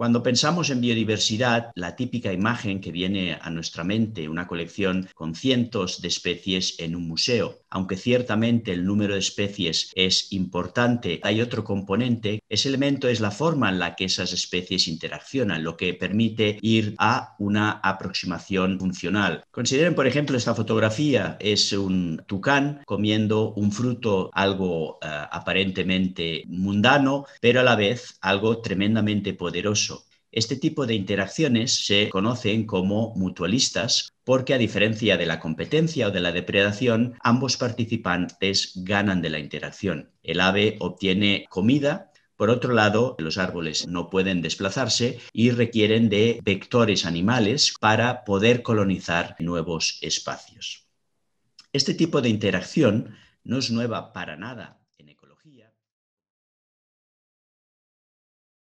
Cuando pensamos en biodiversidad, la típica imagen que viene a nuestra mente, una colección con cientos de especies en un museo, aunque ciertamente el número de especies es importante, hay otro componente, ese elemento es la forma en la que esas especies interaccionan, lo que permite ir a una aproximación funcional. Consideren, por ejemplo, esta fotografía es un tucán comiendo un fruto algo eh, aparentemente mundano, pero a la vez algo tremendamente poderoso este tipo de interacciones se conocen como mutualistas porque a diferencia de la competencia o de la depredación, ambos participantes ganan de la interacción. El ave obtiene comida. Por otro lado, los árboles no pueden desplazarse y requieren de vectores animales para poder colonizar nuevos espacios. Este tipo de interacción no es nueva para nada en ecología.